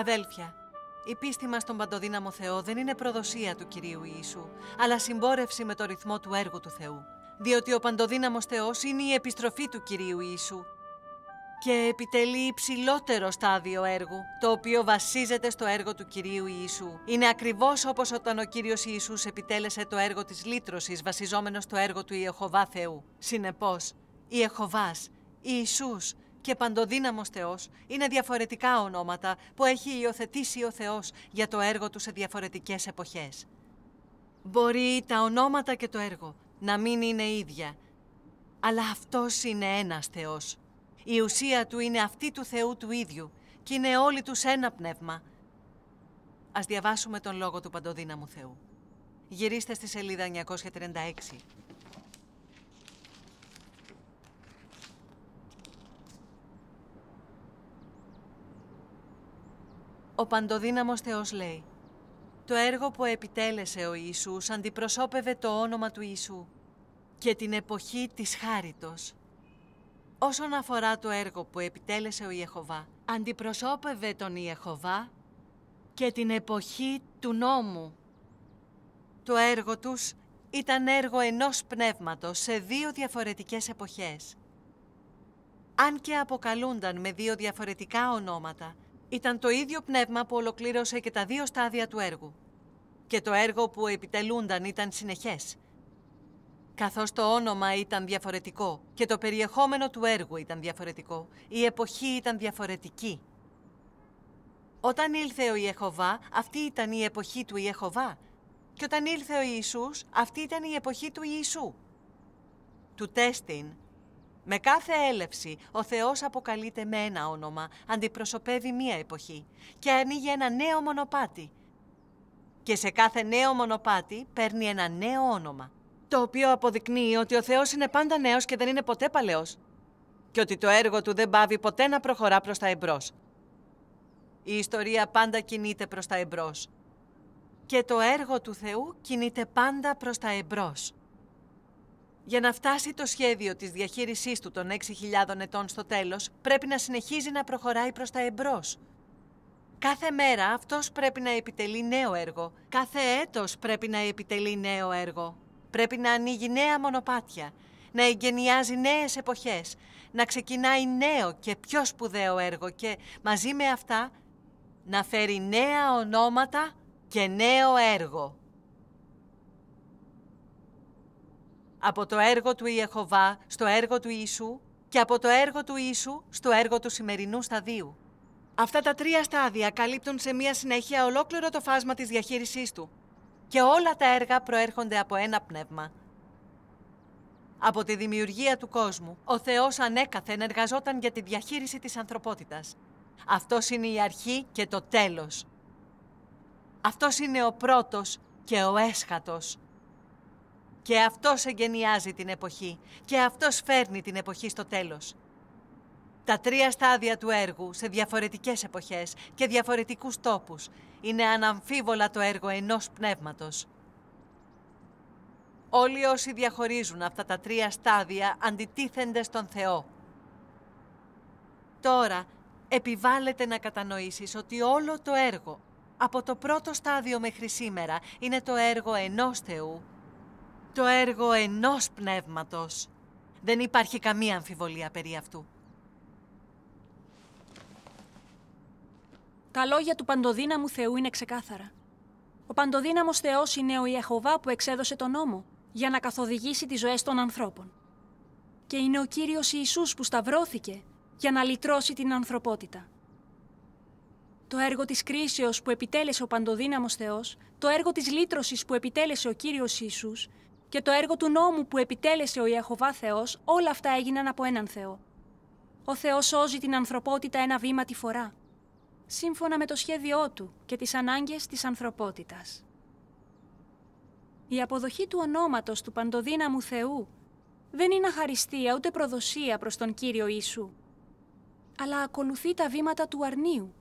Αδέλφια, η πίστη μας στον παντοδύναμο Θεό δεν είναι προδοσία του Κυρίου Ιησού, αλλά συμπόρευση με το ρυθμό του έργου του Θεού. Διότι ο παντοδύναμος Θεός είναι η επιστροφή του Κυρίου Ιησού και επιτελεί υψηλότερο στάδιο έργου, το οποίο βασίζεται στο έργο του Κυρίου Ιησού. Είναι ακριβώς όπως όταν ο Κύριος Ιησούς επιτέλεσε το έργο της λύτρωσης βασιζόμενος στο έργο του Ιεχωβά Θεού. Συνεπώς, Ιεχωβάς, Ιησούς, και παντοδύναμος Θεός είναι διαφορετικά ονόματα που έχει υιοθετήσει ο Θεός για το έργο του σε διαφορετικές εποχές. Μπορεί τα ονόματα και το έργο να μην είναι ίδια, αλλά αυτός είναι ένας Θεός. Η ουσία του είναι αυτή του Θεού του ίδιου και είναι όλοι τους ένα πνεύμα. Ας διαβάσουμε τον λόγο του παντοδύναμου Θεού. Γυρίστε στη σελίδα 936. ο παντοδύναμος Θεός λέει «Το έργο που επιτέλεσε ο Ιησούς αντιπροσώπευε το όνομα του Ιησού και την εποχή της χάριτος». Όσον αφορά το έργο που επιτέλεσε ο Ιεχωβά, αντιπροσώπευε τον Ιεχωβά και την εποχή του νόμου. Το έργο τους ήταν έργο ενός πνεύματος σε δύο διαφορετικές εποχές. Αν και αποκαλούνταν με δύο διαφορετικά ονόματα, ήταν το ίδιο πνεύμα που ολοκλήρωσε και τα δύο στάδια του έργου. Και το έργο που επιτελούνταν ήταν συνεχές. Καθώς το όνομα ήταν διαφορετικό και το περιεχόμενο του έργου ήταν διαφορετικό, η εποχή ήταν διαφορετική. Όταν ήλθε ο Ιεχωβά, αυτή ήταν η εποχή του Ιεχωβά. Και όταν ήλθε ο Ιησούς, αυτή ήταν η εποχή του Ιησού. Του τέστην με κάθε έλευση, ο Θεός αποκαλείται με ένα όνομα, αντιπροσωπεύει μία εποχή και ανοίγει ένα νέο μονοπάτι. Και σε κάθε νέο μονοπάτι παίρνει ένα νέο όνομα, το οποίο αποδεικνύει ότι ο Θεός είναι πάντα νέος και δεν είναι ποτέ παλαιός και ότι το έργο του δεν πάβει ποτέ να προχωρά προς τα εμπρός. Η ιστορία πάντα κινείται προς τα εμπρός και το έργο του Θεού κινείται πάντα προς τα εμπρός. Για να φτάσει το σχέδιο της διαχείρισής του των 6.000 ετών στο τέλος, πρέπει να συνεχίζει να προχωράει προς τα εμπρός. Κάθε μέρα αυτός πρέπει να επιτελεί νέο έργο. Κάθε έτος πρέπει να επιτελεί νέο έργο. Πρέπει να ανοίγει νέα μονοπάτια, να εγγενιάζει νέες εποχές, να ξεκινάει νέο και πιο σπουδαίο έργο και μαζί με αυτά να φέρει νέα ονόματα και νέο έργο. από το έργο του Ιεχωβά στο έργο του Ιησού και από το έργο του Ιησού στο έργο του σημερινού σταδίου. Αυτά τα τρία στάδια καλύπτουν σε μία συνέχεια ολόκληρο το φάσμα της διαχείρισής του. Και όλα τα έργα προέρχονται από ένα πνεύμα. Από τη δημιουργία του κόσμου, ο Θεός ανέκαθεν εργαζόταν για τη διαχείριση της ανθρωπότητας. Αυτός είναι η αρχή και το τέλος. Αυτός είναι ο πρώτος και ο έσχατος. Και αυτός εγκαινιάζει την εποχή. Και αυτός φέρνει την εποχή στο τέλος. Τα τρία στάδια του έργου, σε διαφορετικές εποχές και διαφορετικούς τόπους, είναι αναμφίβολα το έργο ενός πνεύματος. Όλοι όσοι διαχωρίζουν αυτά τα τρία στάδια αντιτίθενται στον Θεό. Τώρα επιβάλλεται να κατανοήσεις ότι όλο το έργο, από το πρώτο στάδιο μέχρι σήμερα, είναι το έργο ενός Θεού το έργο ενός πνεύματος. Δεν υπάρχει καμία αμφιβολία περί αυτού. Τα λόγια του παντοδύναμου Θεού είναι ξεκάθαρα. Ο παντοδύναμος Θεός είναι ο Ιεχωβά που εξέδωσε τον νόμο για να καθοδηγήσει τις ζωές των ανθρώπων. Και είναι ο Κύριος Ιησούς που σταυρώθηκε για να λυτρώσει την ανθρωπότητα. Το έργο της κρίσεως που επιτέλεσε ο παντοδύναμος Θεός, το έργο της λύτρωσης που επιτέλεσε ο Κύριος Ιησούς, και το έργο του νόμου που επιτέλεσε ο Ιεχωβά Θεός, όλα αυτά έγιναν από έναν Θεό. Ο Θεός σώζει την ανθρωπότητα ένα βήμα τη φορά, σύμφωνα με το σχέδιό Του και τις ανάγκες της ανθρωπότητας. Η αποδοχή του ονόματος του παντοδύναμου Θεού δεν είναι αχαριστία ούτε προδοσία προς τον Κύριο Ιησού, αλλά ακολουθεί τα βήματα του αρνίου,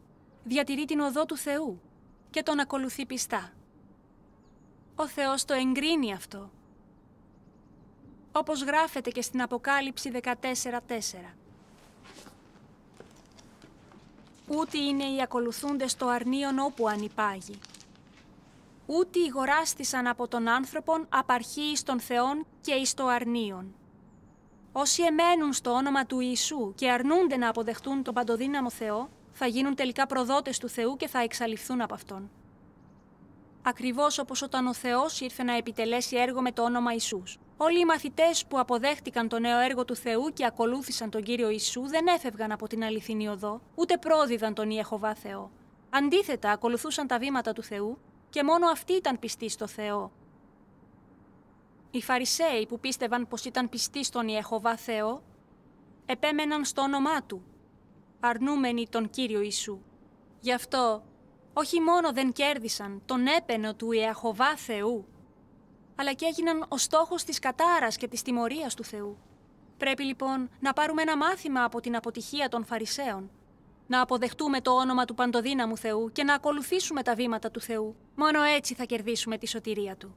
διατηρεί την οδό του Θεού και τον ακολουθεί πιστά. Ο Θεός το εγκρίνει αυτό όπως γράφεται και στην Αποκάλυψη 14.4. Ούτε είναι οι ακολουθούντες το αρνίον όπου ανυπάγει. Ούτε οι από τον άνθρωπον απαρχή εις τον Θεόν και εις το αρνίον. Όσοι εμένουν στο όνομα του Ιησού και αρνούνται να αποδεχτούν τον παντοδύναμο Θεό, θα γίνουν τελικά προδότες του Θεού και θα εξαλειφθούν από Αυτόν. Ακριβώς όπως όταν ο Θεός ήρθε να επιτελέσει έργο με το όνομα Ιησούς. Όλοι οι μαθητές που αποδέχτηκαν το νέο έργο του Θεού και ακολούθησαν τον κύριο Ιησού δεν έφευγαν από την αληθινή οδό, ούτε πρόδιδαν τον Ιεχοβά Θεό. Αντίθετα, ακολουθούσαν τα βήματα του Θεού και μόνο αυτοί ήταν πιστοί στο Θεό. Οι Φαρισαίοι που πίστευαν πως ήταν πιστοί στον Ιεχοβά Θεό, επέμεναν στο όνομά Του, αρνούμενοι τον Κύριο Ιησού. Γι' αυτό, όχι μόνο δεν κέρδισαν τον έπαινο του Ιεχοβά Θεού, αλλά και έγιναν ο στόχος της κατάρας και της τιμωρίας του Θεού. Πρέπει λοιπόν να πάρουμε ένα μάθημα από την αποτυχία των Φαρισαίων. Να αποδεχτούμε το όνομα του παντοδύναμου Θεού και να ακολουθήσουμε τα βήματα του Θεού. Μόνο έτσι θα κερδίσουμε τη σωτηρία Του.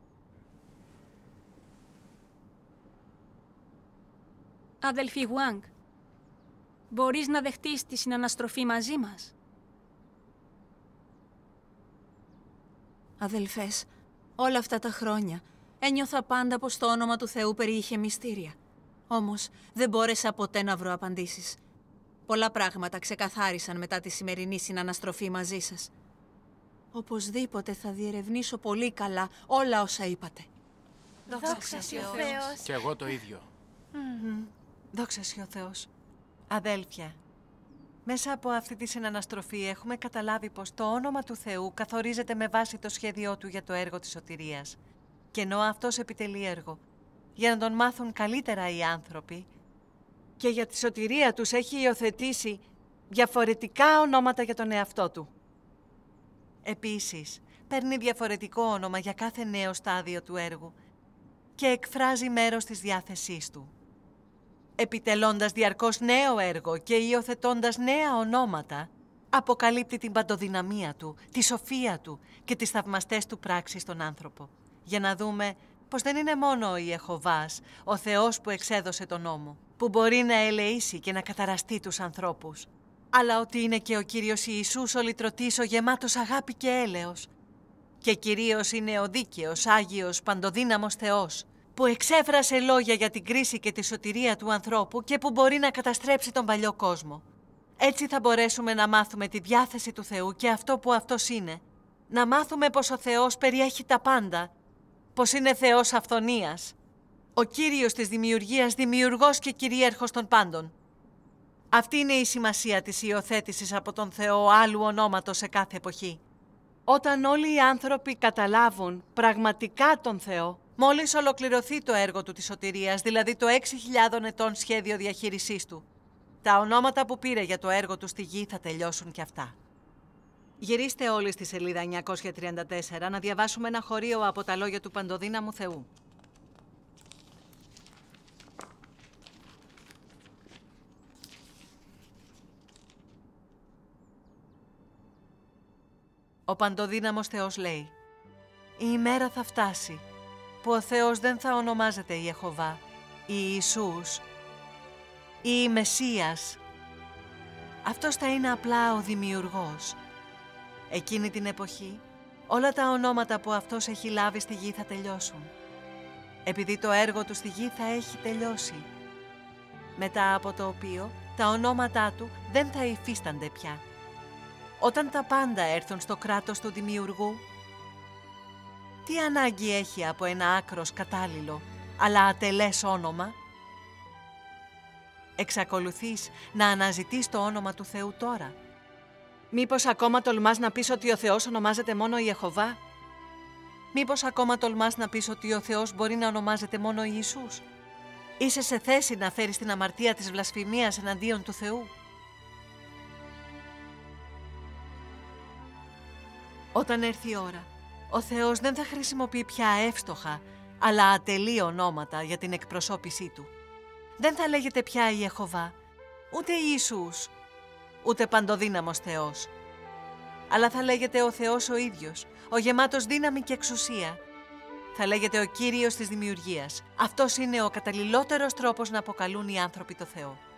Αδελφή Γουάνγκ, μπορείς να δεχτείς τη συναναστροφή μαζί μας. Αδελφές, όλα αυτά τα χρόνια Ένιωθα πάντα πως το όνομα του Θεού περιείχε μυστήρια. Όμως δεν μπόρεσα ποτέ να βρω απαντήσεις. Πολλά πράγματα ξεκαθάρισαν μετά τη σημερινή συναναστροφή μαζί σας. Οπωσδήποτε θα διερευνήσω πολύ καλά όλα όσα είπατε. Δόξα σοι ο Θεός. Και εγώ το ίδιο. Mm Δόξα σοι ο Θεός. Αδέλφια, μέσα από αυτή τη συναναστροφή έχουμε καταλάβει πως το όνομα του Θεού καθορίζεται με βάση το σχέδιό Του για το έργο της σωτηρίας και ενώ αυτός επιτελεί έργο, για να τον μάθουν καλύτερα οι άνθρωποι και για τη σωτηρία τους έχει υιοθετήσει διαφορετικά ονόματα για τον εαυτό του. Επίσης, παίρνει διαφορετικό όνομα για κάθε νέο στάδιο του έργου και εκφράζει μέρος της διάθεσής του. Επιτελώντας διαρκώς νέο έργο και υιοθετώντας νέα ονόματα, αποκαλύπτει την παντοδυναμία του, τη σοφία του και τις θαυμαστές του πράξεις στον άνθρωπο για να δούμε πως δεν είναι μόνο ο Ιεχωβάς, ο Θεός που εξέδωσε τον νόμο, που μπορεί να ελεήσει και να καταραστεί τους ανθρώπους, αλλά ότι είναι και ο Κύριος Ιησούς Λυτρωτής ο γεμάτος αγάπη και έλεος. Και κυρίως είναι ο δίκαιος, Άγιος, παντοδύναμος Θεός, που εξέφρασε λόγια για την κρίση και τη σωτηρία του ανθρώπου και που μπορεί να καταστρέψει τον παλιό κόσμο. Έτσι θα μπορέσουμε να μάθουμε τη διάθεση του Θεού και αυτό που Αυτός είναι. Να μάθουμε πως ο Θεός περιέχει τα πάντα πως είναι θεός αυθονίας, ο κύριος της δημιουργίας, δημιουργός και κυρίαρχος των πάντων. Αυτή είναι η σημασία της υιοθέτησης από τον Θεό άλλου ονόματος σε κάθε εποχή. Όταν όλοι οι άνθρωποι καταλάβουν πραγματικά τον Θεό, μόλις ολοκληρωθεί το έργο του της σωτηρίας, δηλαδή το 6.000 ετών σχέδιο διαχείρισής του, τα ονόματα που πήρε για το έργο του στη γη θα τελειώσουν και αυτά. Γυρίστε όλοι στη σελίδα 934 να διαβάσουμε ένα χωρίο από τα λόγια του Παντοδύναμου Θεού. Ο Παντοδύναμος Θεός λέει «Η ημέρα θα φτάσει που ο Θεός δεν θα ονομάζεται Ιεχωβά ή Ιησούς ή Μεσσίας. Αυτός θα είναι απλά ο Δημιουργός, Εκείνη την εποχή, όλα τα ονόματα που αυτός έχει λάβει στη γη θα τελειώσουν. Επειδή το έργο του στη γη θα έχει τελειώσει. Μετά από το οποίο, τα ονόματά του δεν θα υφίστανται πια. Όταν τα πάντα έρθουν στο κράτος του Δημιουργού, τι ανάγκη έχει από ένα άκρος κατάλληλο, αλλά ατελές όνομα. Εξακολουθείς να αναζητείς το όνομα του Θεού τώρα, Μήπως ακόμα τολμάς να πεις ότι ο Θεός ονομάζεται μόνο Ιεχωβά. Μήπως ακόμα τολμάς να πεις ότι ο Θεός μπορεί να ονομάζεται μόνο Ιησούς. Είσαι σε θέση να φέρεις την αμαρτία της βλασφημίας εναντίον του Θεού. Όταν έρθει η ώρα, ο Θεός δεν θα χρησιμοποιεί πια εύστοχα, αλλά ατελεί ονόματα για την εκπροσώπησή Του. Δεν θα λέγεται πια Ιεχωβά, ούτε Ιησούς, ούτε παντοδύναμος Θεός. Αλλά θα λέγεται ο Θεός ο ίδιος, ο γεμάτος δύναμη και εξουσία. Θα λέγεται ο Κύριος της Δημιουργίας. Αυτός είναι ο καταλληλότερος τρόπος να αποκαλούν οι άνθρωποι το Θεό.